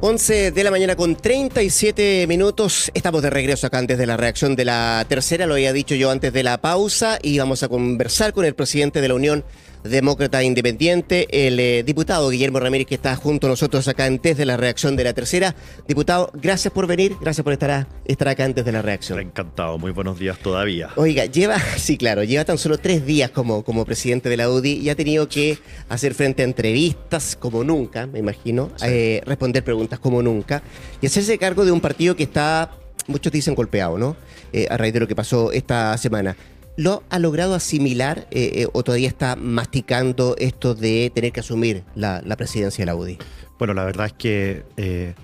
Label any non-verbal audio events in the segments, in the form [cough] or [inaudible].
11 de la mañana con 37 minutos. Estamos de regreso acá antes de la reacción de la tercera. Lo había dicho yo antes de la pausa y vamos a conversar con el presidente de la Unión demócrata independiente, el eh, diputado Guillermo Ramírez, que está junto a nosotros acá antes de la reacción de la tercera. Diputado, gracias por venir, gracias por estar, acá antes de la reacción. Encantado, muy buenos días todavía. Oiga, lleva, [laughs] sí, claro, lleva tan solo tres días como, como presidente de la UDI y ha tenido que hacer frente a entrevistas como nunca, me imagino, eh, responder preguntas como nunca y hacerse cargo de un partido que está, muchos dicen golpeado, ¿no? Eh, a raíz de lo que pasó esta semana. ¿Lo ha logrado asimilar eh, eh, o todavía está masticando esto de tener que asumir la, presidencia de la UDI? Bueno, la verdad es que eh,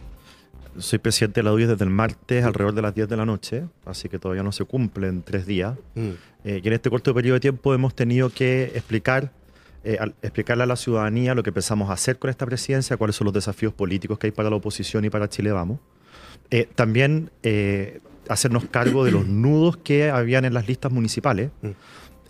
soy presidente de la UDI desde el martes alrededor de las 10 de la noche, así que todavía no se cumplen tres días. Mm. y en este corto periodo de tiempo hemos tenido que explicar, explicarle a la ciudadanía lo que pensamos hacer con esta presidencia, cuáles son los desafíos políticos que hay para la oposición y para Chile Vamos. también hacernos cargo de los nudos que habían en las listas municipales. Mm.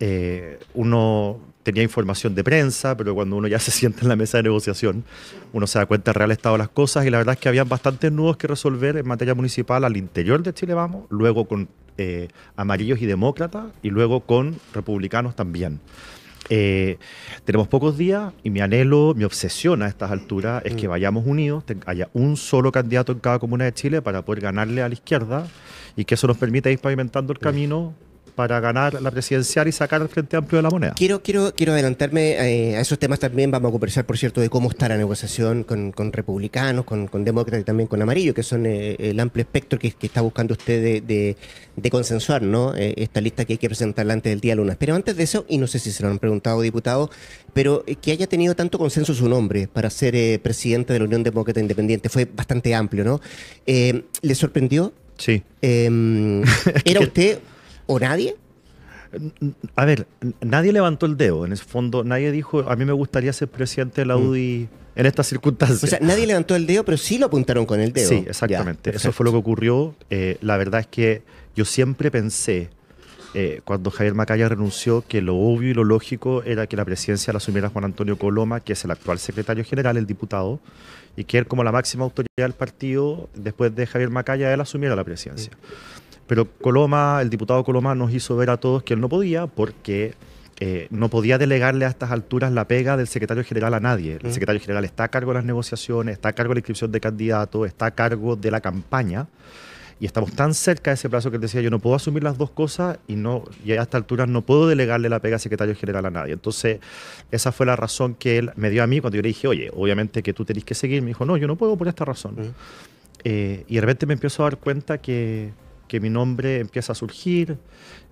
Eh, uno tenía información de prensa, pero cuando uno ya [laughs] se sienta en la mesa de negociación, uno se da cuenta del real estado de las cosas y la verdad es que habían bastantes nudos que resolver en materia municipal al interior de Chile Vamos, luego con eh, amarillos y demócratas y luego con republicanos también. Eh, tenemos pocos días y mi anhelo, mi obsesión a estas alturas es que mm. vayamos unidos, haya un solo candidato en cada comuna de Chile para poder ganarle a la izquierda y que eso nos permita ir pavimentando el camino para ganar la presidencial y sacar al Frente Amplio de la moneda. Quiero, quiero, quiero adelantarme eh, a esos temas también. Vamos a conversar, por cierto, de cómo está la negociación con, republicanos, con, con, demócratas y también con amarillo, que son eh, el amplio espectro que, está buscando usted de, consensuar, ¿no? Eh, esta lista que hay que presentar antes del día lunes. Pero antes de eso, y no sé si se lo han preguntado, diputado pero que haya tenido tanto consenso su nombre para ser presidente de la Unión Demócrata Independiente fue bastante amplio, ¿no? ¿Le sorprendió Sí. Em, [laughs] ¿Era usted o nadie? A ver, nadie levantó el dedo, en el fondo, nadie dijo, a mí me gustaría ser presidente de la mm. UDI en estas circunstancias. O sea, nadie levantó el dedo, pero sí lo apuntaron con el dedo. Sí, exactamente. Eso fue lo que ocurrió. Eh, la verdad es que yo siempre pensé eh, cuando Javier Macaya renunció, que lo obvio y lo lógico era que la presidencia la asumiera Juan Antonio Coloma, que es el actual secretario general, el diputado, y que él, como la máxima autoridad del partido, después de Javier Macaya, él asumiera la presidencia. Pero Coloma, el diputado Coloma, nos hizo ver a todos que él no podía porque eh, no podía delegarle a estas alturas la pega del secretario general a nadie. El mm. secretario general está a cargo de las negociaciones, está a cargo de la inscripción de candidatos, está a cargo de la campaña y estamos tan cerca de ese plazo que él decía, yo no puedo asumir las dos cosas y no y a esta altura no puedo delegarle la pega a secretario general a nadie. Entonces, esa fue la razón que él me dio a mí cuando yo le dije, oye, obviamente que tú tenés que seguir. Me dijo, no, yo no puedo por esta razón. Mm. Eh, y de repente me empiezo a dar cuenta que, que mi nombre empieza a surgir,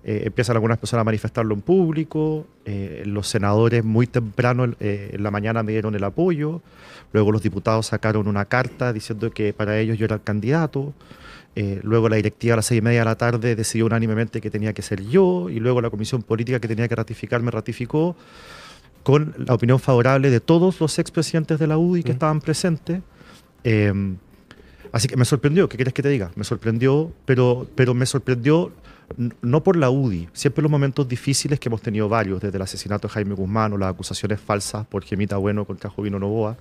eh, empiezan algunas personas a manifestarlo en público, eh, los senadores muy temprano en la mañana me dieron el apoyo, luego los diputados sacaron una carta diciendo que para ellos yo era el candidato, eh, luego la directiva a las seis y media de la tarde decidió unánimemente que tenía que ser yo y luego la comisión política que tenía que ratificar me ratificó con la opinión favorable de todos los expresidentes de la UDI que mm. estaban presentes. Em, así que me sorprendió, ¿qué quieres que te diga? Me sorprendió, pero, pero me sorprendió no por la UDI, siempre los momentos difíciles que hemos tenido varios, desde el asesinato de Jaime Guzmán o las acusaciones falsas por Gemita Bueno contra Jovino Novoa,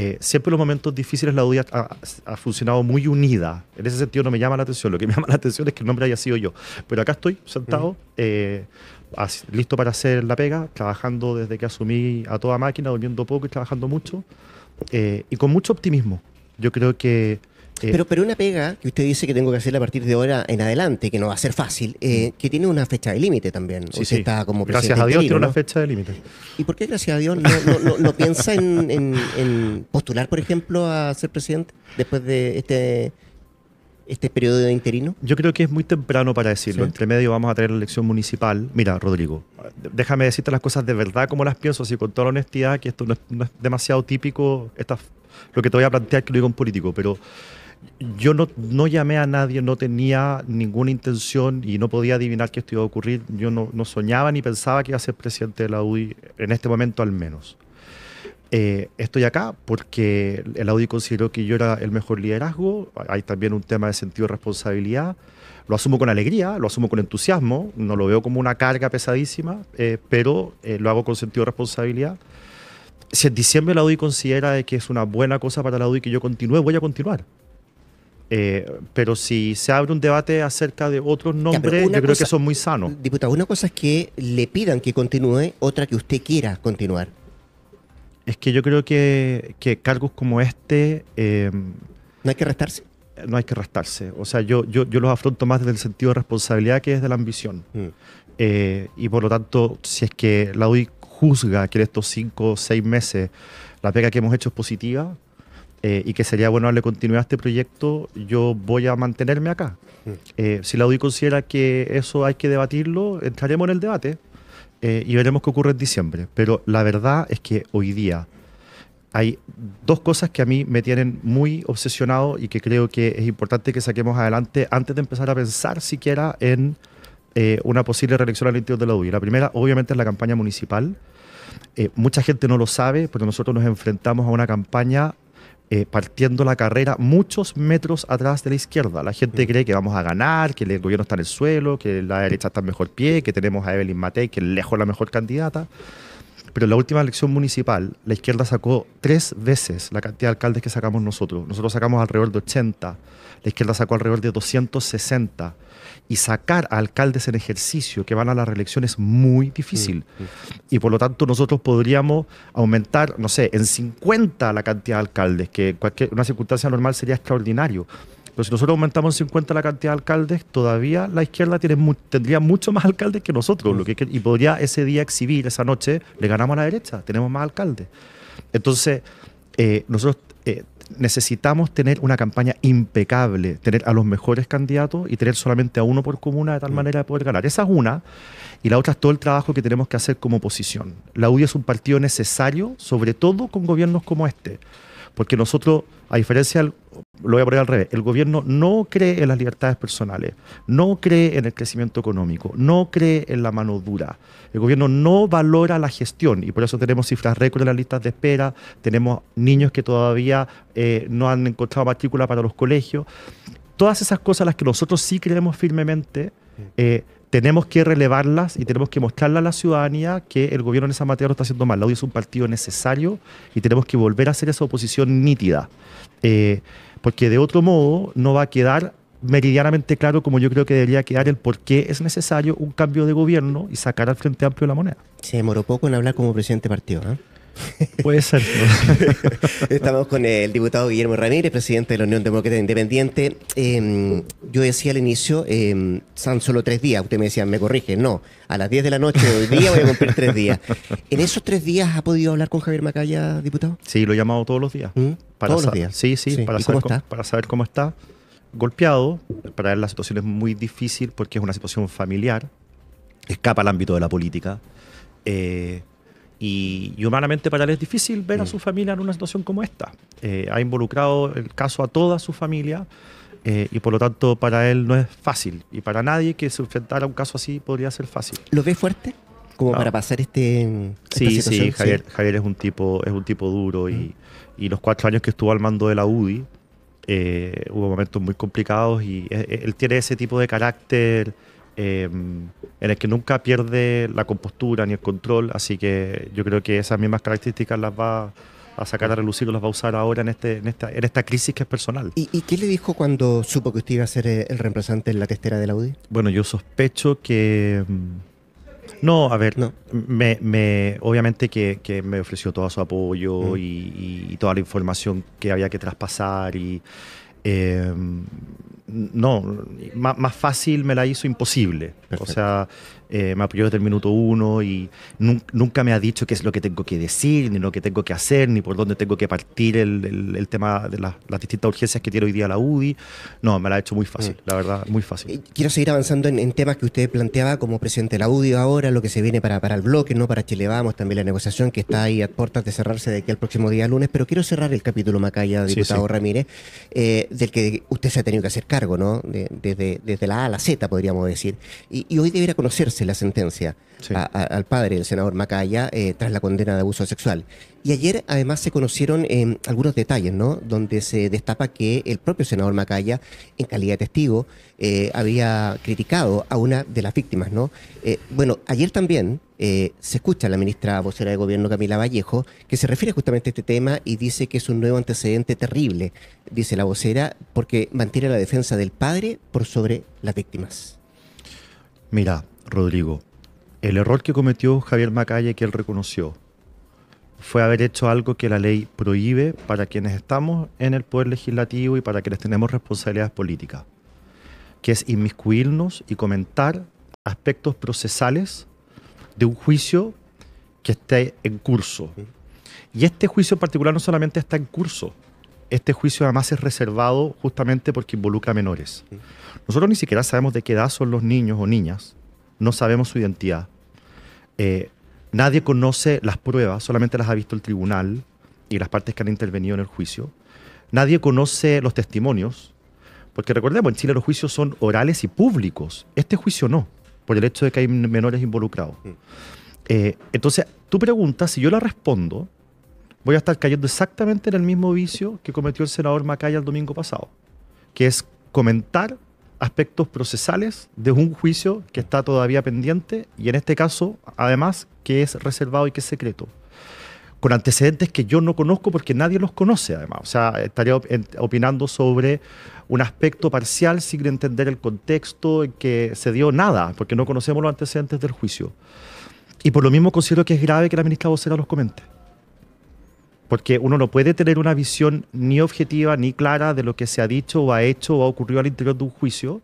eh, siempre en los momentos difíciles la UDI ha, funcionado muy unida. En ese sentido no me llama la atención. Lo que me [laughs] llama la atención es que el nombre haya sido yo. Pero acá estoy sentado, eh, listo para hacer la pega, trabajando desde que asumí a toda máquina, durmiendo poco y trabajando mucho. Eh, y con mucho optimismo. Yo creo que eh, pero, pero una pega que usted dice que tengo que hacer a partir de ahora en adelante, que no va a ser fácil, eh, mm. que tiene una fecha de límite también. como gracias a Dios tiene una fecha de límite. ¿Y por qué, gracias a Dios, no, piensa en, postular, por ejemplo, a ser presidente después de este, este periodo de interino? Yo creo que es muy temprano para decirlo. Entre medio vamos a tener la elección municipal. Mira, Rodrigo, déjame decirte las cosas de verdad como las pienso, así con toda la honestidad, que esto no es, demasiado típico, esta, lo que te voy a plantear que lo digo un político, pero yo no, no, llamé a nadie, no tenía ninguna intención y no podía adivinar que esto iba a ocurrir. Yo no, no soñaba ni pensaba que iba a ser presidente de la UDI, en este momento al menos. Eh, estoy acá porque el Audi consideró que yo era el mejor liderazgo. Hay también un tema de sentido de responsabilidad. Lo asumo con alegría, lo asumo con entusiasmo, no lo veo como una carga pesadísima, eh, pero eh, lo hago con sentido de responsabilidad. Si en diciembre la UDI considera que es una buena cosa para la UDI que yo continúe, voy a continuar. Eh, pero si se abre un debate acerca de otros nombres, yo creo que son muy sanos. Diputado, una cosa es que le pidan que continúe, otra que usted quiera continuar. Es que yo creo que, cargos como este... Em, ¿No hay que restarse? No hay que restarse. O sea, yo, yo, yo los afronto más desde el sentido de responsabilidad que desde la ambición. Mm. Eh, y por lo tanto, si es que la UDI juzga que en estos cinco o seis meses la pega que hemos hecho es positiva, eh, y que sería bueno darle continuidad a este proyecto, yo voy a mantenerme acá. Mm. Eh, si la UDI considera que eso hay que debatirlo, entraremos en el debate eh, y veremos qué ocurre en diciembre. Pero la verdad es que hoy día hay dos cosas que a mí me tienen muy obsesionado y que creo que es importante que saquemos adelante antes de empezar a pensar siquiera en una posible reelección al interior de la UDI. La primera, obviamente, es la campaña municipal. mucha gente no lo sabe, pero nosotros nos enfrentamos a una campaña eh, partiendo la carrera muchos metros atrás de la izquierda. La gente mm. cree que vamos a ganar, que el gobierno está en el suelo, que la mm. derecha está en mejor pie, que tenemos a Evelyn Matei, que es lejos la mejor candidata. Pero en la última elección municipal, la izquierda sacó tres veces la cantidad de alcaldes que sacamos nosotros. Nosotros sacamos alrededor de 80, la izquierda sacó alrededor de 260 y sacar a alcaldes en ejercicio que van a la reelección es muy difícil. Mm, mm. Y por lo tanto nosotros podríamos aumentar, no sé, en 50 la cantidad de alcaldes, que cualquier, una circunstancia normal sería extraordinario. Pero si nosotros aumentamos en 50 la cantidad de alcaldes, todavía la izquierda tiene tendría mucho más alcaldes que nosotros. Mm. y podría ese día exhibir, esa noche, le ganamos a la derecha, tenemos más alcaldes. Entonces, eh, nosotros eh, necesitamos tener una campaña impecable, tener a los mejores candidatos y tener solamente a uno por comuna de tal mm. manera de poder ganar. Esa es una. Y la otra es todo el trabajo que tenemos que hacer como oposición. La UDI es un partido necesario, sobre todo con gobiernos como este. Porque nosotros, a diferencia, lo voy a poner al revés, el gobierno no cree en las libertades personales, no cree en el crecimiento económico, no cree en la mano dura. El gobierno no valora la gestión y por eso tenemos cifras récord en las listas de espera, tenemos niños que todavía eh, no han encontrado matrícula para los colegios. Todas esas cosas las que nosotros sí creemos firmemente. Eh, tenemos que relevarlas y tenemos que mostrarle a la ciudadanía que el gobierno en esa materia lo está haciendo mal. La es un partido necesario y tenemos que volver a hacer esa oposición nítida. Eh, porque de otro modo no va a quedar meridianamente claro, como yo creo que debería quedar, el por qué es necesario un cambio de gobierno y sacar al Frente Amplio la moneda. Se demoró poco en hablar como presidente de partido. ¿eh? [laughs] Puede ser. [laughs] Estamos con el diputado Guillermo Ramírez, presidente de la Unión Demócrata Independiente. Em, yo decía al inicio, eh, son solo tres días. Usted me decía, me corrige. No, a las 10 de la noche hoy día voy a cumplir tres días. [laughs] ¿En esos tres días ha podido hablar con Javier Macaya, diputado? Sí, lo he llamado todos los días. ¿Mm? Para todos los días. Sí, sí, Para, saber cómo está? para saber cómo está. Golpeado, para él la situación es muy difícil porque es una situación familiar, escapa al ámbito de la política. Eh, y, humanamente para él es difícil ver a su mm. familia en una situación como esta. Eh, ha involucrado el caso a toda su familia eh, y por lo tanto para él no es fácil. Y para nadie que se enfrentara a un caso así podría ser fácil. ¿Lo ve fuerte? Como para pasar este... sí, sí, Javier, es, un tipo, es un tipo duro y, mm. y los cuatro años que estuvo al mando de la UDI eh, hubo momentos muy complicados y él tiene ese tipo de carácter Em, en el que nunca pierde la compostura ni el control, así que yo creo que esas mismas características las va a sacar a relucir o las va a usar ahora en, este, esta, crisis que es personal. ¿Y, qué le dijo cuando supo que usted iba a ser eh, el reemplazante en la testera del Audi? Bueno, yo sospecho que... Em, no, a ver, no. obviamente que, me ofreció todo su apoyo mm. y, toda la información que había que traspasar y... Eh, no, más, fácil me la hizo imposible. O sea, eh, me apoyó desde el minuto uno y nunca me ha dicho qué es lo que tengo que decir, ni lo que tengo que hacer, ni por dónde tengo que partir el, tema de las, distintas urgencias que tiene hoy día la UDI. No, me la ha hecho muy fácil, mm. la verdad, muy fácil. Eh, quiero seguir avanzando en, temas que usted planteaba como presidente de la UDI ahora, lo que se viene para, el bloque, no para Chile Vamos, también la negociación que está ahí a puertas de cerrarse de aquí al próximo día lunes, pero quiero cerrar el capítulo Macaya, diputado Ramírez, eh, del que usted se ha tenido que acercar desde, la A a la Z, podríamos decir. Y, hoy deberá conocerse la sentencia al padre del senador Macaya eh, tras la condena de abuso sexual. Y ayer además se conocieron eh, algunos detalles, ¿no? Donde se destapa que el propio senador Macaya, en calidad de testigo, eh, había criticado a una de las víctimas, ¿no? bueno, ayer también se escucha la ministra vocera de gobierno Camila Vallejo, que se refiere justamente a este tema y dice que es un nuevo antecedente terrible, dice la vocera, porque mantiene la defensa del padre por sobre las víctimas. Mira, Rodrigo, el error que cometió Javier Macaya, que él reconoció, fue haber hecho algo que la ley prohíbe para quienes estamos en el poder legislativo y para quienes tenemos responsabilidades políticas, que es inmiscuirnos y comentar aspectos procesales de un juicio que esté en curso. Y este juicio en particular no solamente está en curso, este juicio además es reservado justamente porque involucra a menores. Nosotros ni siquiera sabemos de qué edad son los niños o niñas no sabemos su identidad. Eh, nadie conoce las pruebas, solamente las ha visto el tribunal y las partes que han intervenido en el juicio. Nadie conoce los testimonios, porque recordemos, en Chile los juicios son orales y públicos. Este juicio no, por el hecho de que hay menores involucrados. Mm. Eh, entonces, tú preguntas, si yo la respondo, voy a estar cayendo exactamente en el mismo vicio que cometió el senador Macaya el domingo pasado, que es comentar aspectos procesales de un juicio que está todavía pendiente y en este caso, además, que es reservado y que es secreto con antecedentes que yo no conozco porque nadie los conoce, además. O sea, estaría opinando sobre un aspecto parcial sin entender el contexto en que se dio nada, porque no conocemos los antecedentes del juicio. Y por lo mismo considero que es grave que la ministra vocera los comente. Porque uno no puede tener una visión ni objetiva ni clara de lo que se ha dicho o ha hecho o ha ocurrido al interior de un juicio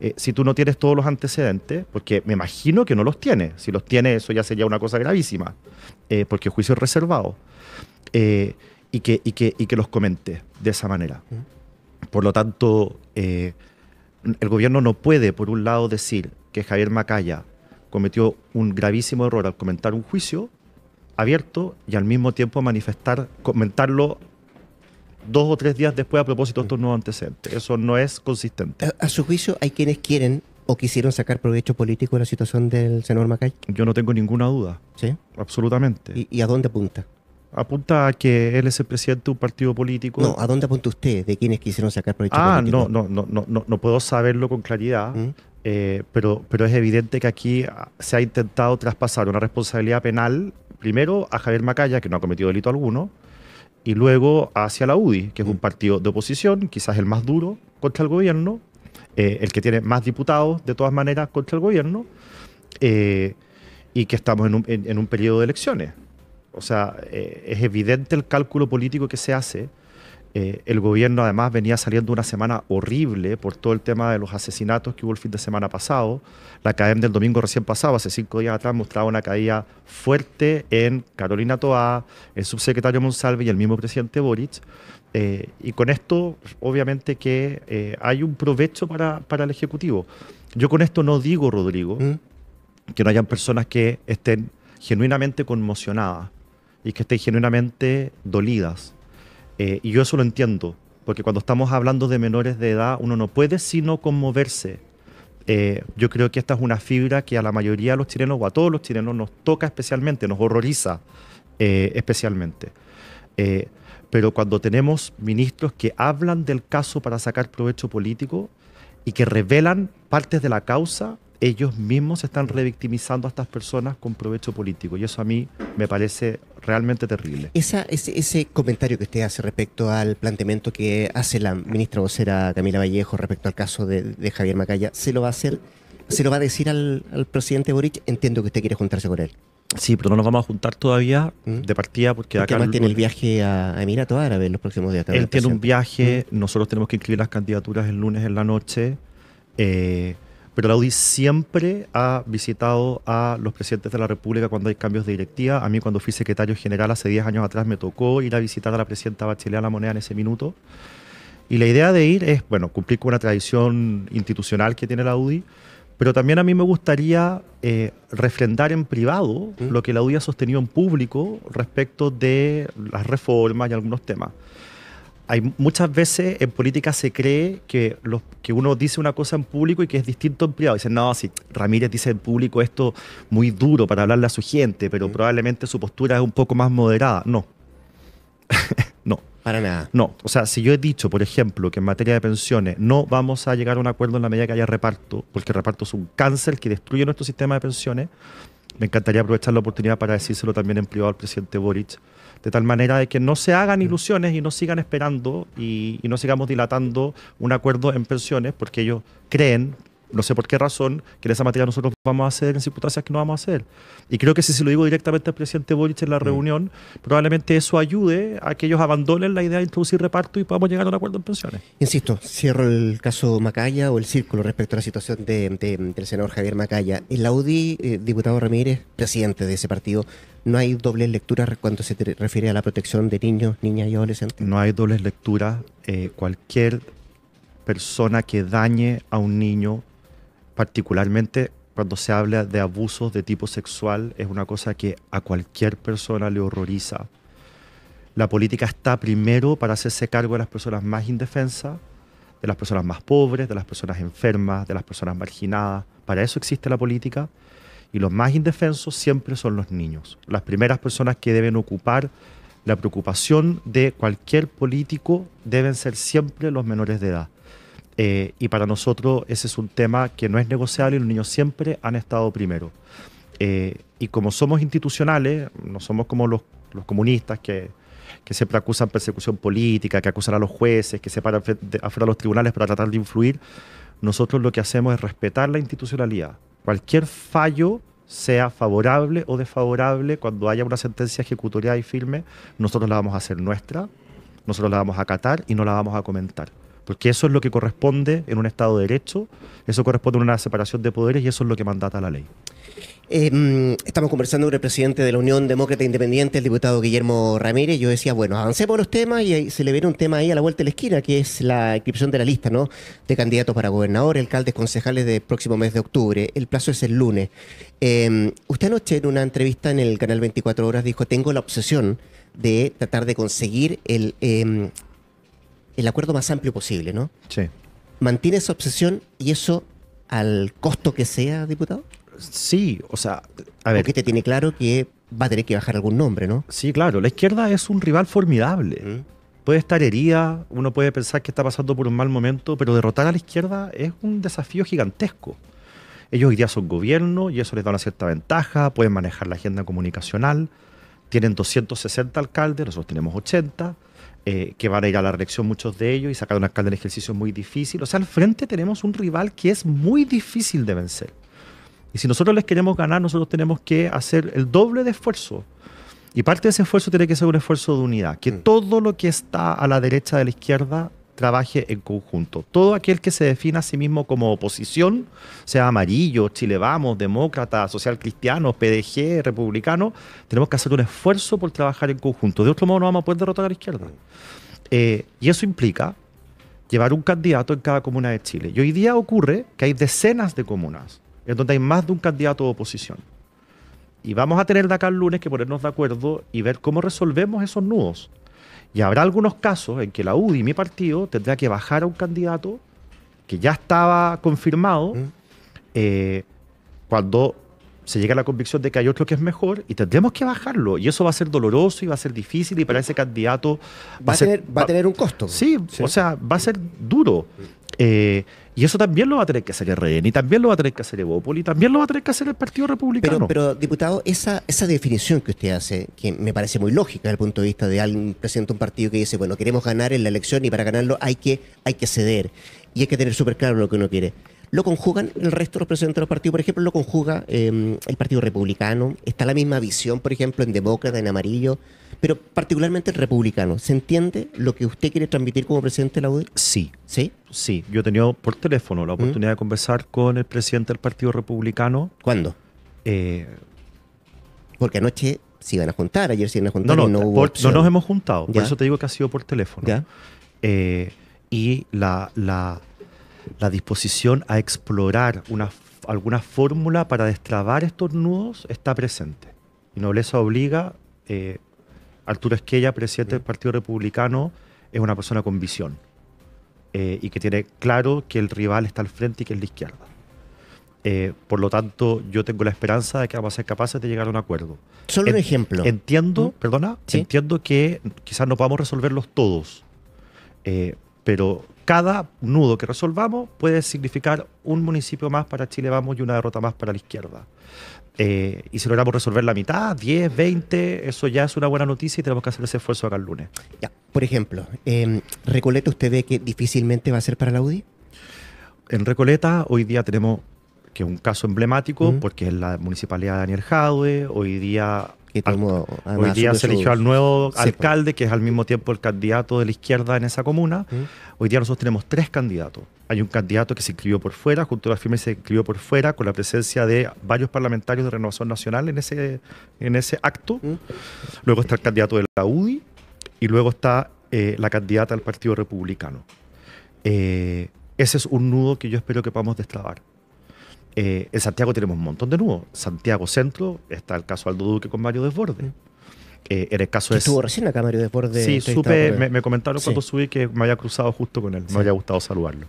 eh, si tú no tienes todos los antecedentes, porque me imagino que no los tiene. Si los tiene, eso ya sería una cosa gravísima, eh, porque el juicio es reservado. Eh, y, que, y, que, y que los comente de esa manera. Por lo tanto, el gobierno no puede, por un lado, decir que Javier Macaya cometió un gravísimo error al comentar un juicio abierto y al mismo tiempo manifestar, comentarlo dos o tres días después a propósito de estos nuevos antecedentes. Eso no es consistente. A, su juicio, hay quienes quieren o quisieron sacar provecho político de la situación del senador Macay. Yo no tengo ninguna duda. Sí. Absolutamente. ¿Y, a dónde apunta? apunta a que él es el presidente de un partido político. No, ¿a dónde apunta usted? ¿De quienes quisieron sacar provecho ah, político? Ah, no, no, no, no, no puedo saberlo con claridad, ¿Mm? eh, pero, pero es evidente que aquí se ha intentado traspasar una responsabilidad penal primero a Javier Macaya, que no ha cometido delito alguno, y luego hacia la UDI, que es un mm. partido de oposición, quizás el más duro contra el gobierno, eh, el que tiene más diputados de todas maneras contra el gobierno, eh, y que estamos en un, en, un periodo de elecciones. O sea, eh, es evidente el cálculo político que se hace eh, el gobierno además venía saliendo una semana horrible por todo el tema de los asesinatos que hubo el fin de semana pasado. La cadena del domingo recién pasado, hace cinco días atrás, mostraba una caída fuerte en Carolina Toá, el subsecretario Monsalve y el mismo presidente Boric. Eh, y con esto, obviamente que eh, hay un provecho para, el Ejecutivo. Yo con esto no digo, Rodrigo, ¿Mm? que no hayan personas que estén genuinamente conmocionadas y que estén genuinamente dolidas eh, y yo eso lo entiendo, porque cuando estamos hablando de menores de edad, uno no puede sino conmoverse. Eh, yo creo que esta es una fibra que a la mayoría de los chilenos o a todos los chilenos nos toca especialmente, nos horroriza eh, especialmente. pero cuando tenemos ministros que hablan del caso para sacar provecho político y que revelan partes de la causa, ellos mismos están revictimizando a estas personas con provecho político. Y eso a mí me parece realmente terrible. ese, comentario que usted hace respecto al planteamiento que hace la ministra vocera Camila Vallejo respecto al caso de, Javier Macaya, ¿se lo va a hacer? ¿Se lo va a decir al, presidente Boric? Entiendo que usted quiere juntarse con él. Sí, pero no nos vamos a juntar todavía ¿Mm? de partida porque, acá... Además tiene el viaje a Emiratos Árabes en los próximos días. Él tiene un viaje, ¿Mm? nosotros tenemos que inscribir las candidaturas el lunes en la noche. Eh, pero la UDI siempre ha visitado a los presidentes de la República cuando hay cambios de directiva. A mí cuando fui secretario general hace 10 años atrás me tocó ir a visitar a la presidenta Bachelet a la moneda en ese minuto. Y la idea de ir es, bueno, cumplir con una tradición institucional que tiene la UDI, pero también a mí me gustaría eh, refrendar en privado lo que la UDI ha sostenido en público respecto de las reformas y algunos temas hay muchas veces en política se cree que, que uno dice una cosa en público y que es distinto en privado. Dicen, no, si Ramírez dice en público esto muy duro para hablarle a su gente, pero probablemente su postura es un poco más moderada. No. [laughs] no. Para nada. No. O sea, si yo he dicho, por ejemplo, que en materia de pensiones no vamos a llegar a un acuerdo en la medida que haya reparto, porque reparto es un cáncer que destruye nuestro sistema de pensiones, me encantaría aprovechar la oportunidad para decírselo también en privado al presidente Boric de tal manera de que no se hagan mm. ilusiones y no sigan esperando y, no sigamos dilatando un acuerdo en pensiones, porque ellos creen no sé por qué razón, que en esa materia nosotros vamos a hacer en circunstancias que no vamos a hacer. Y creo que si se lo digo directamente al presidente Boric en la mm. reunión, probablemente eso ayude a que ellos abandonen la idea de introducir reparto y podamos llegar a un acuerdo en pensiones. Insisto, cierro el caso Macaya o el círculo respecto a la situación del senador Javier Macaya. El la eh, diputado Ramírez, presidente de ese partido, ¿no hay dobles lecturas cuando se refiere a la protección de niños, niñas y adolescentes? No hay dobles lecturas. Eh, cualquier persona que dañe a un niño particularmente cuando se habla de abusos de tipo sexual, es una cosa que a cualquier persona le horroriza. La política está primero para hacerse cargo de las personas más indefensas, de las personas más pobres, de las personas enfermas, de las personas marginadas. Para eso existe la política. Y los más indefensos siempre son los niños, las primeras personas que deben ocupar la preocupación de cualquier político deben ser siempre los menores de edad. Eh, y para nosotros ese es un tema que no es negociable y los niños siempre han estado primero. Eh, y como somos institucionales, no somos como los, comunistas que, siempre acusan persecución política, que acusan a los jueces, que se paran afuera de los tribunales para tratar de influir. Nosotros lo que hacemos es respetar la institucionalidad. Cualquier fallo, sea favorable o desfavorable, cuando haya una sentencia ejecutoria y firme, nosotros la vamos a hacer nuestra, nosotros la vamos a acatar y no la vamos a comentar. Porque eso es lo que corresponde en un Estado de Derecho, eso corresponde a una separación de poderes y eso es lo que mandata la ley. Eh, mm, estamos conversando con el presidente de la Unión Demócrata Independiente, el diputado Guillermo Ramírez. Yo decía, bueno, avancemos los temas y se le viene un tema ahí a la vuelta de la esquina, que es la inscripción de la lista ¿no? de candidatos para gobernador, alcaldes, concejales del próximo mes de octubre. El plazo es el lunes. Em, usted anoche en una entrevista en el canal 24 Horas dijo, tengo la obsesión de tratar de conseguir el, em, el acuerdo más amplio posible, ¿no? Sí. ¿Mantiene esa obsesión y eso al costo que sea, diputado? Sí, o sea, a ver. Porque te tiene claro que va a tener que bajar algún nombre, ¿no? Sí, claro. La izquierda es un rival formidable. Mm. Puede estar herida, uno puede pensar que está pasando por un mal momento, pero derrotar a la izquierda es un desafío gigantesco. Ellos hoy día son gobierno y eso les da una cierta ventaja, pueden manejar la agenda comunicacional. Tienen 260 alcaldes, nosotros tenemos 80 eh, que van a ir a la reelección muchos de ellos y sacar un alcalde en ejercicio muy difícil. O sea, al frente tenemos un rival que es muy difícil de vencer. Y si nosotros les queremos ganar, nosotros tenemos que hacer el doble de esfuerzo. Y parte de ese esfuerzo tiene que ser un esfuerzo de unidad, que mm. todo lo que está a la derecha de la izquierda trabaje en conjunto. Todo aquel que se defina a sí mismo como oposición, sea amarillo, Chile Vamos, demócrata, social cristiano, PDG, republicano, tenemos que hacer un esfuerzo por trabajar en conjunto. De otro modo no vamos a poder derrotar a la izquierda. Eh, y eso implica llevar un candidato en cada comuna de Chile. Y hoy día ocurre que hay decenas de comunas en donde hay más de un candidato de oposición. Y vamos a tener de acá el lunes que ponernos de acuerdo y ver cómo resolvemos esos nudos. Y habrá algunos casos en que la UDI, mi partido, tendrá que bajar a un candidato que ya estaba confirmado mm. eh, cuando se llega a la convicción de que hay otro que es mejor y tendremos que bajarlo. Y eso va a ser doloroso y va a ser difícil y para ese candidato... Va, a, tener, va, a tener un costo. Sí, o sea, va a ser duro. Mm. Eh, y eso también lo va a tener que hacer el RN, y también lo va a tener que hacer Evópolis, y también lo va a tener que hacer el Partido Republicano. Pero, pero diputado, esa, esa definición que usted hace, que me parece muy lógica desde el punto de vista de alguien de un partido que dice, bueno, queremos ganar en la elección y para ganarlo hay que, hay que ceder y hay que tener súper claro lo que uno quiere lo conjugan el resto de los presidentes de los partidos. Por ejemplo, lo conjuga em, el Partido Republicano. Está la misma visión, por ejemplo, en Demócrata, en Amarillo, pero particularmente el Republicano. ¿Se entiende lo que usted quiere transmitir como presidente de la UDI? Sí. ¿Sí? Sí. Yo he tenido por teléfono la ¿Mm? oportunidad de conversar con el presidente del Partido Republicano. ¿Cuándo? Eh, Porque anoche se iban a juntar, ayer se iban a juntar. No, y no, hubo no nos hemos juntado. Por eso te digo que ha sido por teléfono. Eh, y la, la la disposición a explorar una, alguna fórmula para destrabar estos nudos está presente. Y Nobleza obliga, eh, Arturo Esquella, presidente del Partido Republicano, es una persona con visión eh, y que tiene claro que el rival está al frente y que es la izquierda. Eh, por lo tanto, yo tengo la esperanza de que vamos a ser capaces de llegar a un acuerdo. Solo un ejemplo. Entiendo, ¿Mm? perdona, entiendo que quizás no podamos resolverlos todos, pero cada nudo que resolvamos puede significar un municipio más para Chile Vamos y una derrota más para la izquierda. Eh, y si logramos resolver la mitad, 10, 20, eso ya es una buena noticia y tenemos que hacer ese esfuerzo acá el lunes. Ya, por ejemplo, em, Recoleta, ¿usted ve que difícilmente va a ser para la UDI? En Recoleta hoy día tenemos, que un caso emblemático, porque es la municipalidad de Daniel Jadwe, hoy día Hoy día se eligió al nuevo pues. alcalde, que es al mismo tiempo el candidato de la izquierda en esa comuna. Hoy día nosotros tenemos tres candidatos. Hay un candidato que se inscribió por fuera, junto a la firma se inscribió por fuera, con la presencia de varios parlamentarios de Renovación Nacional en ese, en ese acto. Luego está el candidato de la UDI y luego está eh, la candidata del Partido Republicano. Eh, ese es un nudo que yo espero que podamos destrabar. Eh, en Santiago tenemos un montón de nudos. Santiago Centro está el caso Aldo Duque con Mario Desborde. Mm. Eh, en el caso de... Estuvo recién acá Mario Desborde. Sí, supe, me, comentaron cuando subí que me había cruzado justo con él. Me había gustado saludarlo.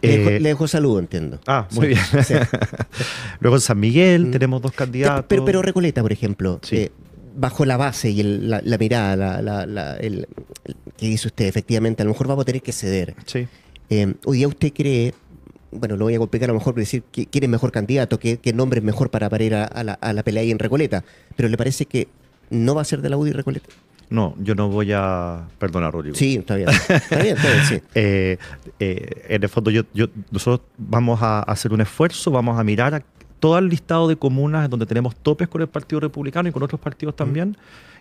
Le, eh, saludo, entiendo. Ah, muy bien. [laughs] Luego en San Miguel mm. tenemos dos candidatos. Pero, pero Recoleta, por ejemplo, eh, bajo la base y la, mirada que dice usted, efectivamente, a lo mejor vamos a tener que ceder. Sí. Eh, ¿Hoy día usted cree bueno, lo voy a complicar a lo mejor, decir que, quién es mejor candidato, qué, nombre es mejor para, para ir a, la, pelea ahí en Recoleta, pero le parece que no va a ser de la UDI Recoleta. No, yo no voy a perdonar, Rodrigo. Sí, está bien. Está bien, está [laughs] eh, eh, en el fondo, yo, nosotros vamos a hacer un esfuerzo, vamos a mirar a todo el listado de comunas donde tenemos topes con el Partido Republicano y con otros partidos también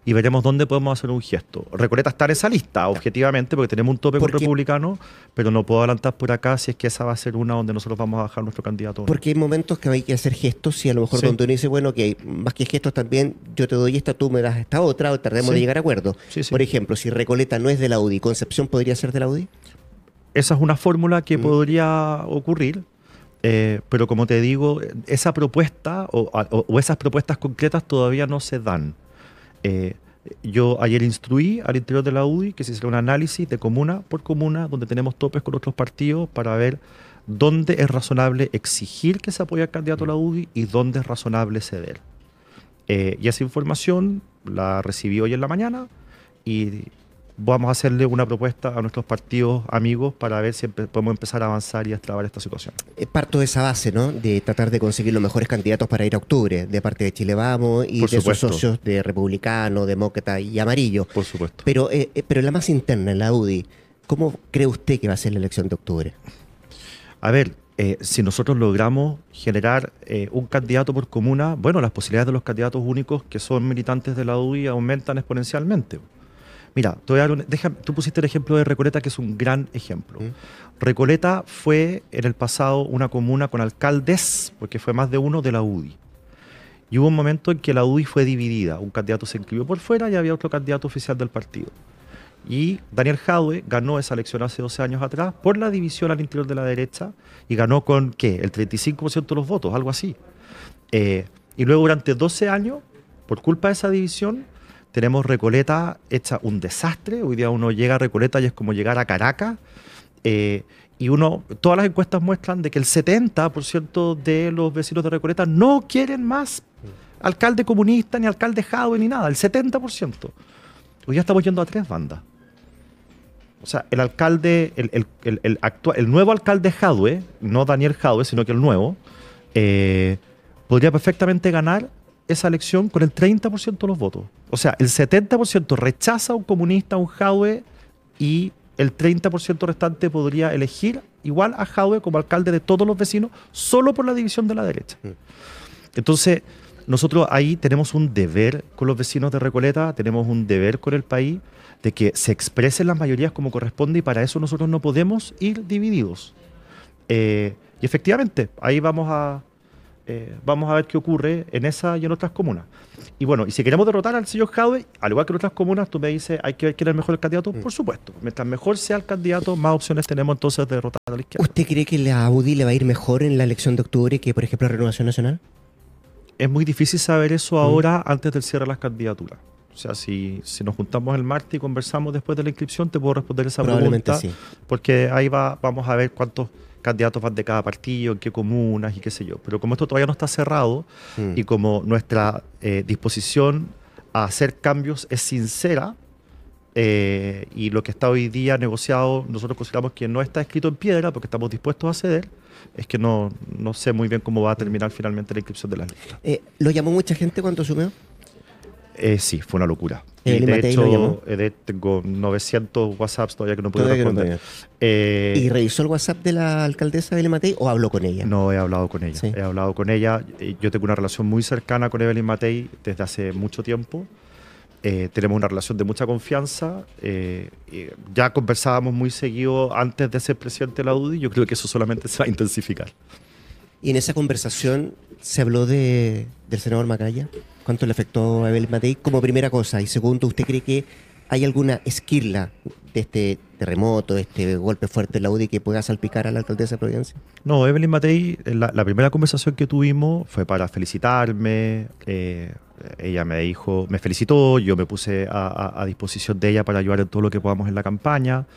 y veremos dónde podemos hacer un gesto. Recoleta está en esa lista, objetivamente, porque tenemos un tope con republicano, pero no puedo adelantar por acá si es que esa va a ser una donde nosotros vamos a bajar nuestro candidato. Porque hay momentos que hay que hacer gestos y a lo mejor cuando uno dice, bueno, que más que gestos también, yo te doy esta, tú me das esta otra, o tardemos en llegar a acuerdo. por ejemplo, si Recoleta no es de la UDI, ¿Concepción podría ser de la UDI? Esa es una fórmula que mm. podría ocurrir, eh, pero como te digo, esa propuesta o, esas propuestas concretas todavía no se dan. Eh, yo ayer instruí al interior de la UDI que se hiciera un análisis de comuna por comuna, donde tenemos topes con otros partidos, para ver dónde es razonable exigir que se apoye al candidato a la UDI y dónde es razonable ceder. Eh, y esa información la recibí hoy en la mañana y vamos a hacerle una propuesta a nuestros partidos amigos para ver si podemos empezar a avanzar y a extrabar esta situación. Eh, parto de esa base, ¿no? De tratar de conseguir los mejores candidatos para ir a octubre, de parte de Chile Vamos y de sus socios de Republicano, Demócrata y Amarillo. Por supuesto. Pero, eh, eh, pero la más interna, en la UDI, ¿cómo cree usted que va a ser la elección de octubre? A ver, si nosotros logramos generar un candidato por comuna, bueno, las posibilidades de los candidatos únicos que son militantes de la UDI aumentan exponencialmente. Mira, tú pusiste el ejemplo de Recoleta, que es un gran ejemplo. ¿Mm? Recoleta fue en el pasado una comuna con alcaldes, porque fue más de uno de la UDI. Y hubo un momento en que la UDI fue dividida. Un candidato se inscribió por fuera y había otro candidato oficial del partido. Y Daniel Jadue ganó esa elección hace 12 años atrás por la división al interior de la derecha y ganó con, ¿qué? El 35% de los votos, algo así. Eh, y luego durante 12 años, por culpa de esa división, tenemos Recoleta hecha un desastre. Hoy día uno llega a Recoleta y es como llegar a Caracas. Eh, y uno, todas las encuestas muestran de que el 70% de los vecinos de Recoleta no quieren más alcalde comunista, ni alcalde Jadwe, ni nada. El 70%. Hoy ya estamos yendo a tres bandas. O sea, el alcalde, el, actual, el nuevo alcalde Jadwe, no Daniel Jadwe, sino que el nuevo, eh, podría perfectamente ganar esa elección con el 30% de los votos. O sea, el 70% rechaza a un comunista, a un Jadwe, y el 30% restante podría elegir igual a Jadwe como alcalde de todos los vecinos, solo por la división de la derecha. Mm. Entonces, nosotros ahí tenemos un deber con los vecinos de Recoleta, tenemos un deber con el país de que se expresen las mayorías como corresponde y para eso nosotros no podemos ir divididos. Eh, y efectivamente, ahí vamos a, eh, vamos a ver qué ocurre en esa y en otras comunas. Y bueno, y si queremos derrotar al señor Jadwe, al igual que en otras comunas, tú me dices, hay que ver quién es el mejor candidato, mm. por supuesto. Mientras mejor sea el candidato, más opciones tenemos entonces de derrotar a la izquierda. ¿Usted cree que la UDI le va a ir mejor en la elección de octubre que, por ejemplo, la Renovación Nacional? Es muy difícil saber eso mm. ahora, antes del cierre de las candidaturas. O sea, si, si, nos juntamos el martes y conversamos después de la inscripción, te puedo responder esa pregunta. Sí. Porque ahí va, vamos a ver cuántos candidatos van de cada partido, en qué comunas y qué sé yo. Pero como esto todavía no está cerrado hmm. y como nuestra eh, disposición a hacer cambios es sincera, eh, y lo que está hoy día negociado, nosotros consideramos que no está escrito en piedra porque estamos dispuestos a ceder, es que no, sé muy bien cómo va a terminar finalmente la inscripción de la lista. Eh, ¿Lo llamó mucha gente cuando asumió? sí, fue una locura de hecho, eh, tengo 900 WhatsApps todavía que no puedo responder. Eh, ¿Y revisó el WhatsApp de la alcaldesa Evelyn Matei o habló con ella? No, he hablado con ella. He hablado con ella. Eh, yo tengo una relación muy cercana con Evelyn Matei desde hace mucho tiempo. tenemos una relación de mucha confianza. ya conversábamos muy seguido antes de ser presidente de la UDI. Yo creo que eso solamente se va a intensificar. Y en esa conversación se habló del senador Macaya, cuánto le afectó a Evelyn Matei como primera cosa. Y segundo, ¿usted cree que hay alguna esquirla de este terremoto, de este golpe fuerte en la UDI que pueda salpicar a la alcaldesa de Providencia? No, Evelyn Matei, eh, la, primera conversación que tuvimos fue para felicitarme. Eh, ella me dijo, me felicitó, yo me puse a disposición de ella para ayudar en todo lo que podamos en la campaña.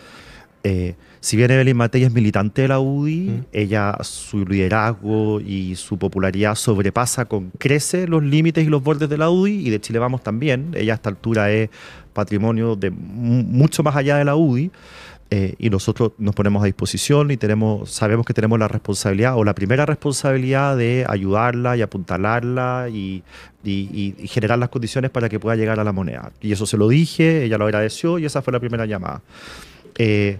Eh, si bien Evelyn Matei es militante de la UDI, mm. ella, su liderazgo y su popularidad sobrepasa con crece los límites y los bordes de la UDI y de Chile Vamos también. Ella a esta altura es patrimonio de mucho más allá de la UDI. Eh, y nosotros nos ponemos a disposición y tenemos, sabemos que tenemos la responsabilidad o la primera responsabilidad de ayudarla y apuntalarla y, y, generar las condiciones para que pueda llegar a la moneda. Y eso se lo dije, ella lo agradeció y esa fue la primera llamada. Eh,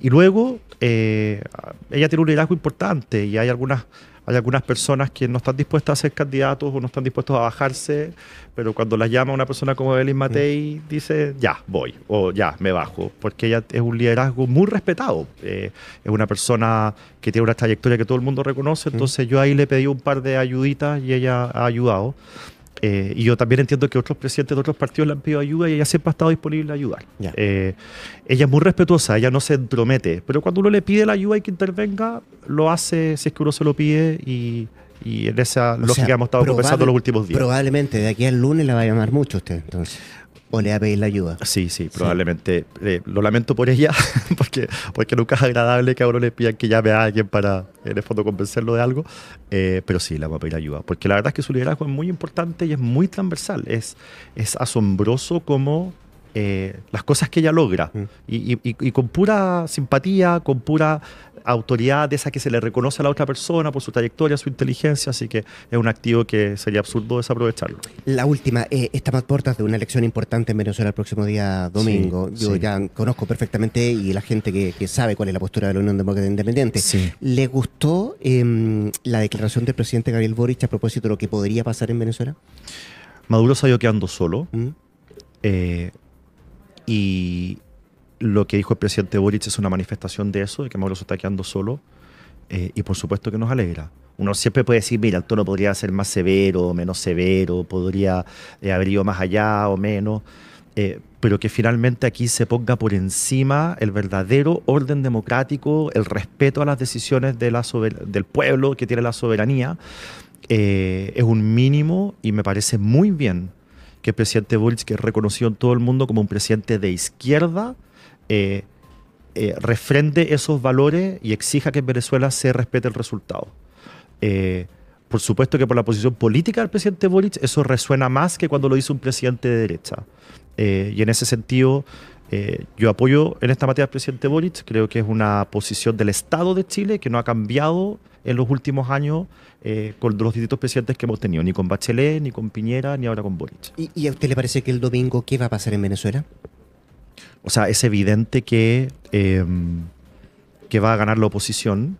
y luego, eh, ella tiene un liderazgo importante y hay algunas, hay algunas personas que no están dispuestas a ser candidatos o no están dispuestos a bajarse, pero cuando las llama una persona como Evelyn Matei, mm. dice, ya, voy, o ya, me bajo, porque ella es un liderazgo muy respetado. Eh, es una persona que tiene una trayectoria que todo el mundo reconoce, mm. entonces yo ahí le pedí un par de ayuditas y ella ha ayudado. Eh, y yo también entiendo que otros presidentes de otros partidos le han pedido ayuda y ella siempre ha estado disponible a ayudar. Eh, ella es muy respetuosa, ella no se entromete, pero cuando uno le pide la ayuda y que intervenga, lo hace si es que uno se lo pide y, en esa lógica hemos estado conversando los últimos días. Probablemente de aquí al lunes la va a llamar mucho usted, entonces o le va a pedir la ayuda. Sí, sí, probablemente. Eh, lo lamento por ella, [laughs] porque, porque nunca es agradable que ahora le pidan que llame a alguien para, en el fondo, convencerlo de algo. Eh, pero sí, le va a pedir la ayuda, porque la verdad es que su liderazgo es muy importante y es muy transversal. Es, es asombroso como... Eh, las cosas que ella logra. Mm. Y, con pura simpatía, con pura autoridad de esa que se le reconoce a la otra persona por su trayectoria, su inteligencia, así que es un activo que sería absurdo desaprovecharlo. La última, eh, estamos a puertas de una elección importante en Venezuela el próximo día domingo. Yo ya conozco perfectamente y la gente que, sabe cuál es la postura de la Unión Democrática Independiente. ¿Le gustó em, la declaración del presidente Gabriel Boric a propósito de lo que podría pasar en Venezuela? Maduro salió quedando solo. Mm. Eh, y lo que dijo el presidente Boric es una manifestación de eso, de que Mauro se está quedando solo. Eh, y por supuesto que nos alegra. Uno siempre puede decir, mira, el tono podría ser más severo, menos severo, podría eh, haber ido más allá o menos, eh, pero que finalmente aquí se ponga por encima el verdadero orden democrático, el respeto a las decisiones del pueblo que tiene la soberanía, es un mínimo y me parece muy bien que presidente Bulls, que es reconocido en todo el mundo como un presidente de izquierda, eh, eh, refrende esos valores y exija que en Venezuela se respete el resultado. Eh, por supuesto que por la posición política del presidente Boric eso resuena más que cuando lo hizo un presidente de derecha. Eh, y en ese sentido, eh, yo apoyo en esta materia al presidente Boric, creo que es una posición del Estado de Chile que no ha cambiado en los últimos años eh, con los distintos presidentes que hemos tenido, ni con Bachelet, ni con Piñera, ni ahora con Boric. ¿Y, a usted le parece que el domingo qué va a pasar en Venezuela? O sea, es evidente que, que va a ganar la oposición.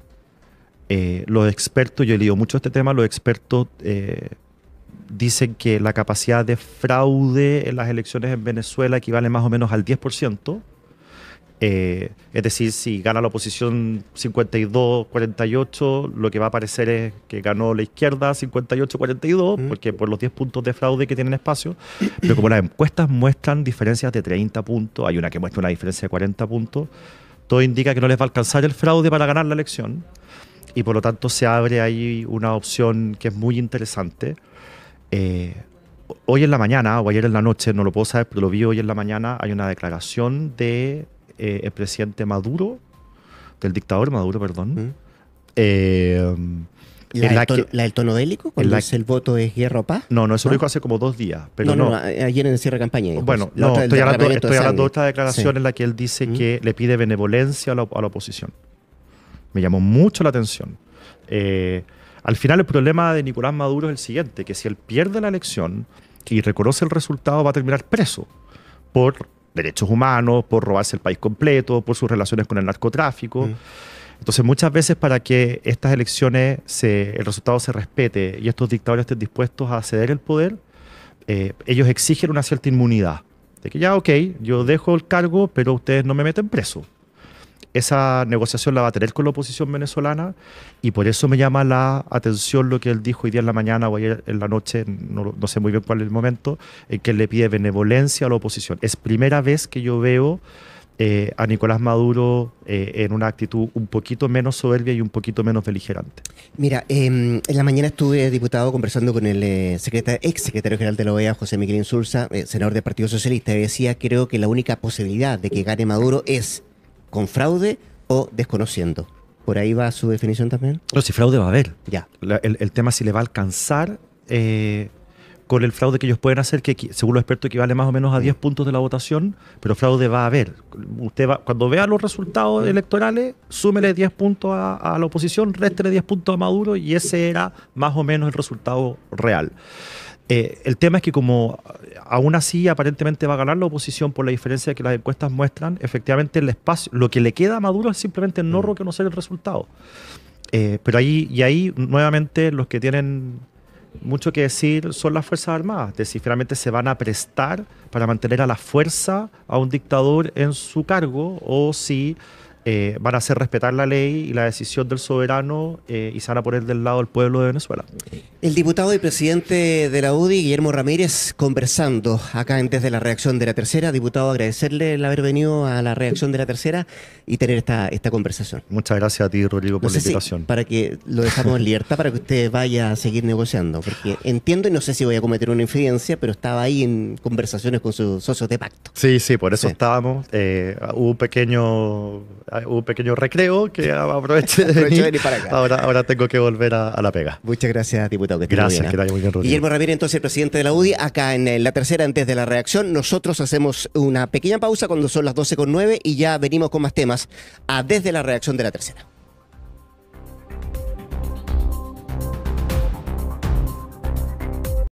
Eh, los expertos, yo he leído mucho este tema, los expertos eh, dicen que la capacidad de fraude en las elecciones en Venezuela equivale más o menos al 10%. Eh, es decir, si gana la oposición 52-48, lo que va a parecer es que ganó la izquierda 58-42, mm. porque por los 10 puntos de fraude que tienen espacio. [clears throat] Pero como las encuestas muestran diferencias de 30 puntos, hay una que muestra una diferencia de 40 puntos, todo indica que no les va a alcanzar el fraude para ganar la elección y por lo tanto se abre ahí una opción que es muy interesante. Eh, hoy en la mañana o ayer en la noche, no lo puedo saber, pero lo vi hoy en la mañana, hay una declaración de eh, el presidente Maduro, del dictador Maduro, perdón. Mm. Eh, la, tono, del tono es el voto es guerra o paz? No, no, eso lo dijo hace como dos días. no, no, ayer en el cierre de campaña. bueno, estoy hablando, de, otra declaración en la que él dice mm. que le pide benevolencia a la oposición. Me llamó mucho la atención. Eh, al final el problema de Nicolás Maduro es el siguiente, que si él pierde la elección y reconoce el resultado va a terminar preso por derechos humanos, por robarse el país completo, por sus relaciones con el narcotráfico. Mm. Entonces muchas veces para que estas elecciones, el resultado se respete y estos dictadores estén dispuestos a ceder el poder, eh, ellos exigen una cierta inmunidad. De que ya, ok, yo dejo el cargo, pero ustedes no me meten preso esa negociación la va a tener con la oposición venezolana y por eso me llama la atención lo que él dijo hoy día en la mañana o ayer en la noche, no, sé muy bien cuál es el momento, en que él le pide benevolencia a la oposición. Es primera vez que yo veo eh, a Nicolás Maduro eh, en una actitud un poquito menos soberbia y un poquito menos beligerante. Mira, em, en la mañana estuve, diputado, conversando con el eh, secretario, ex secretario general de la OEA, José Miguel Insulza, senador del Partido Socialista, y decía, creo que la única posibilidad de que gane Maduro es con fraude o desconociendo. ¿Por ahí va su definición también? No, si fraude va a haber. Ya. el, tema si le va a alcanzar eh, con el fraude que ellos pueden hacer, que según los expertos equivale más o menos a 10 puntos de la votación, pero fraude va a haber. Usted va, cuando vea los resultados electorales, súmele 10 puntos a, la oposición, réstele 10 puntos a Maduro y ese era más o menos el resultado real. Eh, el tema es que como eh, aún así aparentemente va a ganar la oposición por la diferencia que las encuestas muestran, efectivamente el espacio, lo que le queda a Maduro es simplemente no mm. reconocer el resultado. Eh, pero ahí, y ahí nuevamente los que tienen mucho que decir son las Fuerzas Armadas, de si finalmente se van a prestar para mantener a la fuerza a un dictador en su cargo o si eh, van a hacer respetar la ley y la decisión del soberano eh, y se por a del lado del pueblo de Venezuela. El diputado y presidente de la UDI, Guillermo Ramírez, conversando acá antes de la reacción de la tercera. Diputado, agradecerle el haber venido a la reacción de la tercera y tener esta, esta conversación. Muchas gracias a ti, Rodrigo, por la invitación. para que lo dejamos en libertad, para que usted vaya a seguir negociando, porque entiendo y no sé si voy a cometer una infidencia, pero estaba ahí en conversaciones con sus socios de pacto. Sí, sí, por eso estábamos. Eh, hubo un pequeño un pequeño recreo que aproveche de [laughs] para Ahora, ahora tengo que volver a, la pega. Muchas gracias, diputado. gracias, ¿eh? Guillermo Ramírez, entonces, el presidente de la UDI, acá en la tercera, antes de la reacción, nosotros hacemos una pequeña pausa cuando son las 12.09 y ya venimos con más temas a ah, desde la reacción de la tercera.